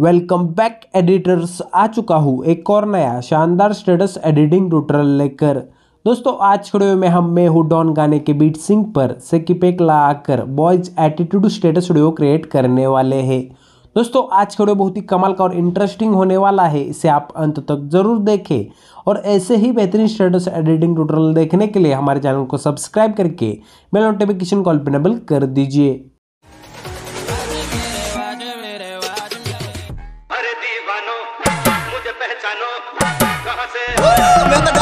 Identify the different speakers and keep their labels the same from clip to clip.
Speaker 1: Welcome back editors आ चुका हूँ एक और नया शानदार स्टेटस एडिटिंग ट्यूटोरियल लेकर दोस्तों आज खड़े में हम मैं हूँ डॉन गाने के बीट सिंह पर से किपेक ला आकर boys attitude status video create करने वाले हैं दोस्तों आज खड़े बहुत ही कमाल का और इंटरेस्टिंग होने वाला है इसे आप अंत तक जरूर देखें और ऐसे ही बेहतरीन स्टेटस एडिटिंग ट्यूटोरियल देखने के लिए हमारे चैनल को सब्सक्राइब करके बेल नोटिफिकेशन को अल्पेनेबल कर दीजिए Me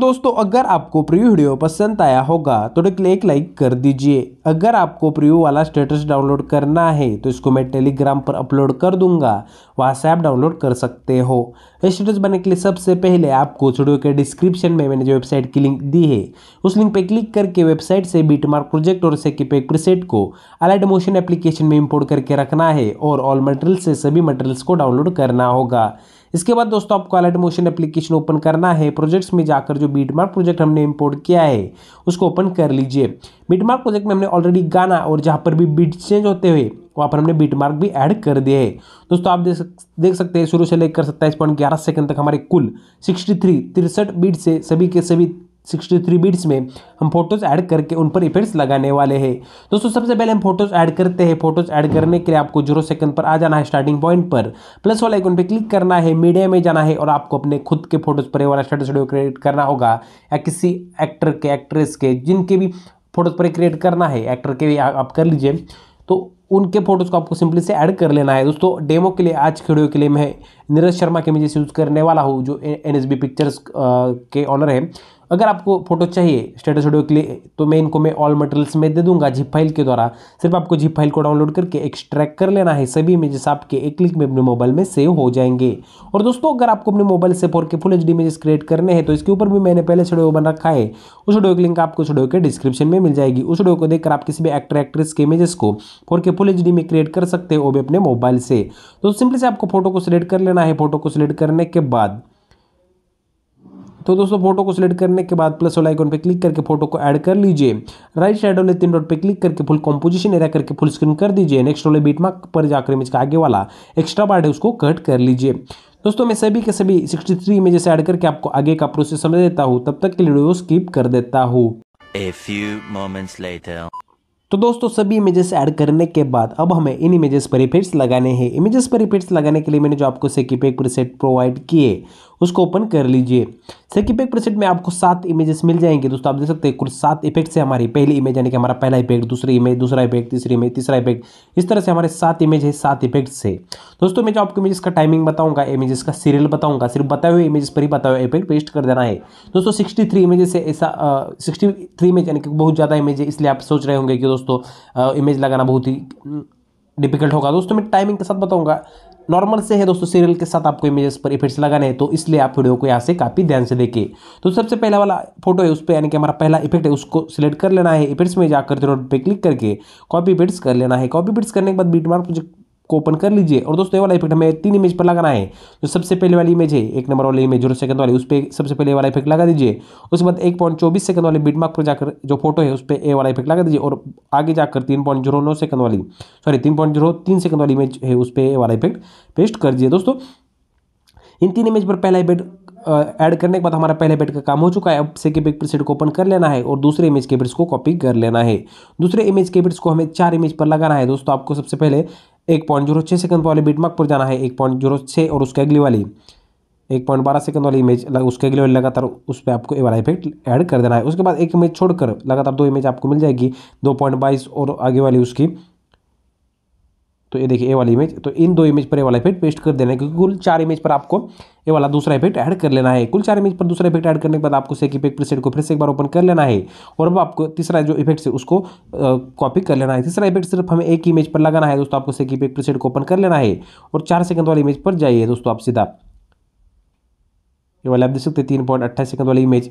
Speaker 1: दोस्तों अगर आपको प्रीव्यू वीडियो पसंद आया होगा तो एक लाइक कर दीजिए अगर आपको प्रीव्यू वाला स्टेटस डाउनलोड करना है तो इसको मैं टेलीग्राम पर अपलोड कर दूंगा वहाँ से आप डाउनलोड कर सकते हो स्टेटस बनने के लिए सबसे पहले आपको वीडियो के डिस्क्रिप्शन में मैंने जो वेबसाइट की लिंक दी है उस लिंक पर क्लिक करके वेबसाइट से बीट प्रोजेक्ट और सेकीपैक प्रसेट को अलाइड मोशन एप्लीकेशन में इम्पोर्ट करके रखना है और ऑल मटेरियल से सभी मटेरियल्स को डाउनलोड करना होगा इसके बाद दोस्तों आपको अलर्ट मोशन एप्लीकेशन ओपन करना है प्रोजेक्ट्स में जाकर जो बीटमार्क प्रोजेक्ट हमने इंपोर्ट किया है उसको ओपन कर लीजिए बीटमार्क प्रोजेक्ट में हमने ऑलरेडी गाना और जहाँ पर भी बीट चेंज होते हुए वहाँ पर हमने बीटमार्क भी ऐड कर दिए है दोस्तों आप देख सक, देख सकते हैं शुरू से लेकर सत्ताईस पॉइंट ग्यारह सेकंड तक हमारे कुल सिक्सटी थ्री तिरसठ बीट से सभी के सभी सिक्सटी थ्री बीट्स में हम फोटोज़ ऐड करके उन पर इफेक्ट्स लगाने वाले हैं दोस्तों सबसे पहले हम फोटोज़ ऐड करते हैं फोटोज़ ऐड करने के लिए आपको जीरो सेकंड पर आ जाना है स्टार्टिंग पॉइंट पर प्लस वाला आइकन पे क्लिक करना है मीडिया में जाना है और आपको अपने खुद के फोटोज़ पर वाला स्टेटस वीडियो क्रिएट करना होगा या किसी एक्टर के एक्ट्रेस के जिनके भी फोटोज़ पर क्रिएट करना है एक्टर के भी आप कर लीजिए तो उनके फोटोज़ को आपको सिंपली से ऐड कर लेना है दोस्तों डेमो के लिए आज के वीडियो के लिए मैं नीरज शर्मा के मुझे यूज़ करने वाला हूँ जो एन पिक्चर्स के ऑनर है अगर आपको फोटो चाहिए स्टेटस वीडियो के लिए तो मैं इनको मैं ऑल मटेरियल्स में दे दूंगा जिप फाइल के द्वारा सिर्फ आपको जिप फाइल को डाउनलोड करके एक्सट्रैक्ट कर लेना है सभी इमेजेस आपके एक क्लिक में अपने मोबाइल में सेव हो जाएंगे और दोस्तों अगर आपको अपने मोबाइल से four K full H D create करने हैं तो इसके ऊपर भी मैंने पहले वीडियो बना रखा है उस वीडियो की लिंक आपको उस वीडियो के डिस्क्रिप्शन में मिल जाएगी उस वीडियो को देखकर आप किसी भी एक्टर एक्ट्रेस के इमेजेस को फोर के फुल एच में क्रिएट कर सकते हो भी अपने मोबाइल से तो सिंपली से आपको फोटो को सिलेक्ट कर लेना है फोटो को सिलेक्ट करने के बाद तो दोस्तों फोटो को सिलेक्ट करने के बाद प्लस वाला आइकॉन पर क्लिक करके फोटो को ऐड कर लीजिए राइट साइड वाले तीन डॉट पर क्लिक करके फुल कॉम्पोजिशन एरिया करके फुल स्क्रीन कर दीजिए नेक्स्ट वाले बीटमार्क पर जाकर इमेज का आगे वाला एक्स्ट्रा पार्ट है उसको कट कर लीजिए दोस्तों मैं सभी के सभी 63 इमेजेस ऐड करके आपको आगे का प्रोसेस समझ देता हूँ तब तक के लिए वीडियो स्किप कर देता हूँ A few moments later. तो दोस्तों सभी इमेजेस ऐड करने के बाद अब हमें इन इमेजेस पर इफेक्ट्स लगाने हैं इमेजेस पर इफेक्ट्स लगाने के लिए मैंने जो आपको सेकीपैक प्रसेट प्रोवाइड किए उसको ओपन कर लीजिए सेकीपेक प्रसेट में आपको सात इमेजेस मिल जाएंगे दोस्तों आप देख सकते हैं कुल सात इफेक्ट्स है हमारी पहली इमेज यानी कि हमारा पहला इफेक्ट दूसरी इमेज दूसरा इफेक्ट तीसरी इमेज तीसरा इफेक्ट इस तरह से हमारे सात इमेज है सात इफेक्ट्स से दोस्तों मैं जो आपको इमेजेस का टाइमिंग बताऊंगा इमेजेस का सीरियल बताऊंगा सिर्फ बताए हुए इमेजेस पर ही बताए हुए इफेक्ट पेस्ट कर देना है दोस्तों सिक्सटी थ्री इमेजेस ऐसा सिक्सटी थ्री इमेज यानी कि बहुत ज़्यादा इमेज है इसलिए आप सोच रहे होंगे कि दोस्तों इमेज लगाना बहुत ही डिफिकल्ट होगा दोस्तों मैं टाइमिंग के साथ बताऊंगा नॉर्मल से है दोस्तों सीरियल के साथ आपको इमेजेस पर इफेक्ट्स लगाने हैं तो इसलिए आप वीडियो को यहाँ से काफ़ी ध्यान से देखिए तो सबसे पहला वाला फोटो है उस पर यानी कि हमारा पहला इफेक्ट है उसको सिलेक्ट कर लेना है इफेक्ट्स में जाकर थ्रोड पे क्लिक करके कॉपी पेड्स कर लेना है कॉपी पेड्स करने के बाद बीट मार्क को ओपन कर लीजिए और दोस्तों ये वाला इफेक्ट हमें तीन इमेज पर लगाना है जो सबसे पहले वाली इमेज है एक नंबर वाली इमेज जीरो सेकंड वाली उस पर सबसे पहले वाला इफेक्ट लगा दीजिए उसके बाद एक पॉइंट चौबीस सेकंड वाली बीटमार्क पर जाकर जो फोटो है उस पर ए वाला इफेक्ट लगा दीजिए और आगे जाकर तीन पॉइंट जीरो नौ सेकंड वाली सॉरी तीन पॉइंट जीरो तीन सेकंड वाली इमेज है उस पर ए वाला इफेक्ट पेस्ट कर दीजिए दोस्तों इन तीन इमेज पर पहला इफेक्ट ऐड करने के बाद हमारा पहले बेट का काम हो चुका है अब से के बेट प्रिसेट को ओपन कर लेना है और दूसरे इमेज के बिट्स को कॉपी कर लेना है दूसरे इमेज के बिट्स को हमें चार इमेज पर लगाना है दोस्तों आपको सबसे पहले एक पॉइंट जीरो छः सेकंड वाले बीटमार्क पर जाना है एक पॉइंट जीरो छः और उसके अगली वाली एक पॉइंट बारह सेकंड वाली इमेज उसके वाली लगातार उस पर आपको ए वाला इफेक्ट ऐड कर देना है उसके बाद एक इमेज छोड़कर लगातार दो इमेज आपको मिल जाएगी दो पॉइंट बाईस और आगे वाली उसकी तो ये देखिए ए वाली इमेज तो इन दो इमेज पर ए वाला इफेक्ट पेस्ट कर देना है क्योंकि कुल चार इमेज पर आपको ये वाला दूसरा इफेक्ट ऐड कर लेना है कुल चार इमेज पर दूसरा इफेक्ट ऐड करने के बाद आपको सेक इफेक्ट प्रीसेट को फिर से एक बार ओपन कर लेना है और अब आपको तीसरा जो इफेक्ट है उसको कॉपी कर लेना है तीसरा इफेक्ट सिर्फ हमें एक इमेज पर लगाना है दोस्तों आपको सेक इफेक्ट प्रीसेट को ओपन कर लेना है और चार सेकंड वाली इमेज पर जाइए दोस्तों आप सीधा ये वाला आप देख सकते हैं तीन पॉइंट अट्ठाईस सेकंड वाली इमेज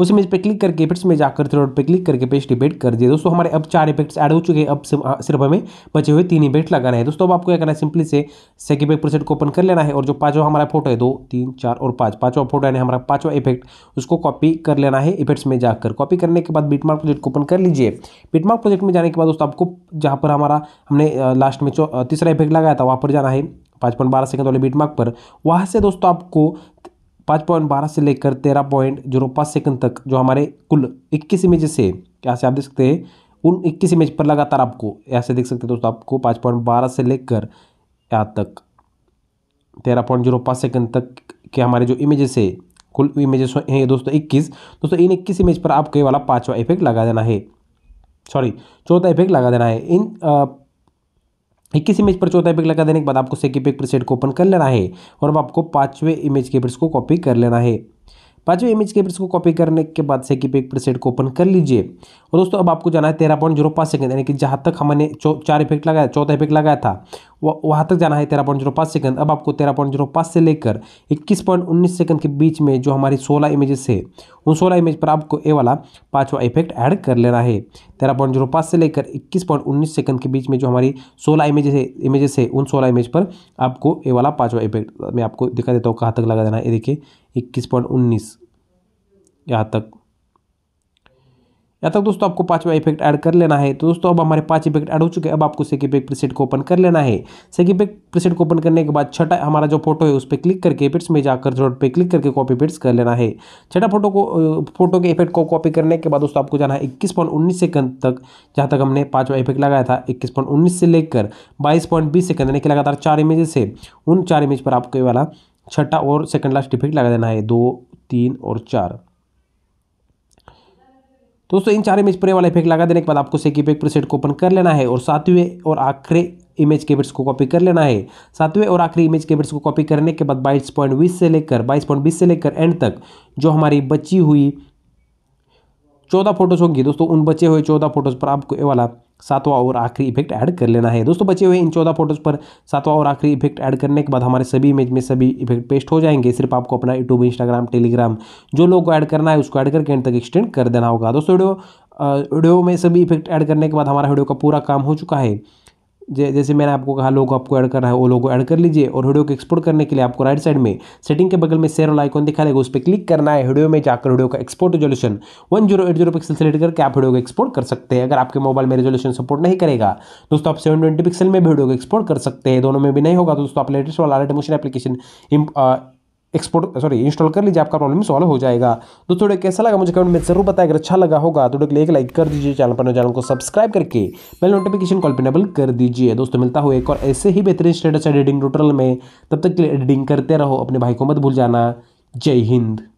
Speaker 1: उस इमेज पर क्लिक करके इफेक्ट्स में जाकर थ्री डॉट पर क्लिक करके पेज डिबेट कर दिए दोस्तों हमारे अब चार इफेक्ट्स ऐड हो चुके हैं अब सिर्फ हमें बचे हुए तीन इफेक्ट लगाना है दोस्तों अब आपको क्या करना है सिंपली से इफेक्ट प्रोसेट को ओपन कर लेना है और जो पाँचवा हमारा फोटो है दो तीन चार और पाँच पाँचवा फोटो यानी हमारा पाँचवा इफेक्ट उसको कॉपी कर लेना है इफेक्ट्स में जाकर कॉपी करने के बाद बीटमार्क प्रोजेक्ट को ओपन कर लीजिए बीटमार्क प्रोजेक्ट में जाने के बाद दोस्तों आपको जहाँ पर हमारा हमने लास्ट में तीसरा इफेक्ट लगाया था वहाँ पर जाना है पाँच पॉइंट बारह सेकंड वाले बीटमार्क पर वहाँ से दोस्तों आपको पाँच पॉइंट बारह से लेकर तेरह पॉइंट जीरो पाँच सेकंड तक जो हमारे कुल इक्कीस इमेजेस है यहाँ से आप देख सकते हैं उन इक्कीस इमेज पर लगातार आपको यहाँ से देख सकते हैं दोस्तों आपको पाँच पॉइंट बारह से लेकर यहाँ तक तेरह पॉइंट जीरो पाँच सेकंड तक के हमारे जो इमेजेस है कुल इमेजेस हैं दोस्तों इक्कीस दोस्तों इन इक्कीस इमेज पर आपको ये वाला पाँचवा इफेक्ट लगा देना है सॉरी चौथा इफेक्ट लगा देना है इन इक्कीस इमेज पर चौथा पिक लगा देने के बाद आपको सेकंड पिक पर सेट को ओपन कर लेना है और अब आपको पाँचवें इमेज के पर को कॉपी कर लेना है पाँचवें इमेज के पर को कॉपी करने के बाद सेकंड पिक पर सेट को ओपन कर लीजिए और दोस्तों अब आपको जाना है तेरह पॉइंट जीरो पाँच सेकेंड यानी कि जहाँ तक हमने चार इफेक्ट लगाया चौथा इफेक्ट लगाया था वहाँ तक जाना है तेरह पॉइंट जीरो पाँच सेकंड अब आपको तेरह पॉइंट जीरो पाँच से लेकर इक्कीस पॉइंट उन्नीस सेकंड के बीच में जो हमारी सोलह इमेजेस है उन सोलह इमेज पर आपको ए वाला पाँचवा इफेक्ट ऐड कर लेना है तेरह पॉइंट जीरो पाँच से लेकर इक्कीस पॉइंट उन्नीस सेकंड के बीच में जो हमारी सोलह इमेजेस है इमेजेस है उन सोलह इमेज पर आपको ए वाला पाँचवा इफेक्ट मैं आपको दिखा देता हूँ कहाँ तक लगा देना है ये देखिए इक्कीस पॉइंट उन्नीस यहाँ तक यहाँ तक दोस्तों आपको पांचवा इफेक्ट ऐड कर लेना है तो दोस्तों अब हमारे पांच इफेक्ट ऐड हो चुके हैं अब आपको सेकी इफेक्ट प्रीसेट को ओपन कर लेना है सेकी इफेक्ट प्रीसेट को ओपन करने के बाद छठा हमारा जो फोटो है उस पर क्लिक करके इफेक्ट्स में जाकर जो पे क्लिक करके कॉपी पेट्स कर लेना है छठा फोटो को फोटो के इफेक्ट को कॉपी करने के बाद दोस्तों आपको जाना है इक्कीस पॉइंट उन्नीस सेकंड तक जहाँ तक हमने पाँचवा इफेक्ट लगाया था इक्कीस पॉइंट उन्नीस से लेकर बाईस पॉइंट बीस सेकंड यानी कि लगातार चार इमेजेस है उन चार इमेज पर आपको वाला छठा और सेकंड लास्ट इफेक्ट लगा देना है दो तीन और चार दोस्तों इन चार इमेज प्रे वाला इफेक्ट लगा देने के बाद आपको सेक इफेक्ट प्रीसेट को ओपन कर लेना है और सातवें और आखिरी इमेज के बिट्स को कॉपी कर लेना है सातवें और आखिरी इमेज के बिट्स को कॉपी करने के बाद बाईस पॉइंट बीस से लेकर बाईस पॉइंट बीस से लेकर एंड तक जो हमारी बची हुई चौदह फोटोज होंगी दोस्तों उन बचे हुए चौदह फोटोज पर आपको ये वाला सातवां और आखिरी इफेक्ट ऐड कर लेना है दोस्तों बचे हुए इन चौदह फोटोज़ पर सातवां और आखिरी इफेक्ट ऐड करने के बाद हमारे सभी इमेज में सभी इफेक्ट पेस्ट हो जाएंगे सिर्फ आपको अपना यूट्यूब इंस्टाग्राम टेलीग्राम जो लोग को ऐड करना है उसको ऐड करके एंड तक एक्सटेंड कर देना होगा दोस्तों वीडियो वीडियो में सभी इफेक्ट ऐड करने के बाद हमारा वीडियो का पूरा काम हो चुका है जैसे मैंने आपको कहा लोगो आपको ऐड करना है वो लोगो ऐड कर लीजिए और वीडियो को एक्सपोर्ट करने के लिए आपको राइट साइड में सेटिंग के बगल में शेयर आइकॉन दिखा देगा उस पर क्लिक करना है वीडियो में जाकर वीडियो का export resolution one zero eight zero pixel select करके आप वीडियो को एक्सपोर्ट कर सकते हैं अगर आपके मोबाइल में रेजोल्यूशन सपोर्ट नहीं करेगा दोस्तों आप सेवन ट्वेंटी पिक्सल में भी वीडियो को एक्सपोर्ट कर सकते हैं दोनों में भी नहीं होगा दोस्तों आप लेटेस्ट वाला motion application export sorry install कर लीजिए आपका प्रॉब्लम सॉल्व हो जाएगा दोस्तों थोड़े कैसा लगा मुझे कमेंट में जरूर बताएं अगर अच्छा लगा होगा तो एक लाइक कर दीजिए चैनल पर चैनल को सब्सक्राइब करके बेल नोटिफिकेशन कॉल पेनेबल कर दीजिए दोस्तों मिलता हुआ एक और ऐसे ही बेहतरीन स्टेटस एडिटिंग टूटल में तब तक के लिए एडिटिंग करते रहो अपने भाई को मत भूल जाना जय हिंद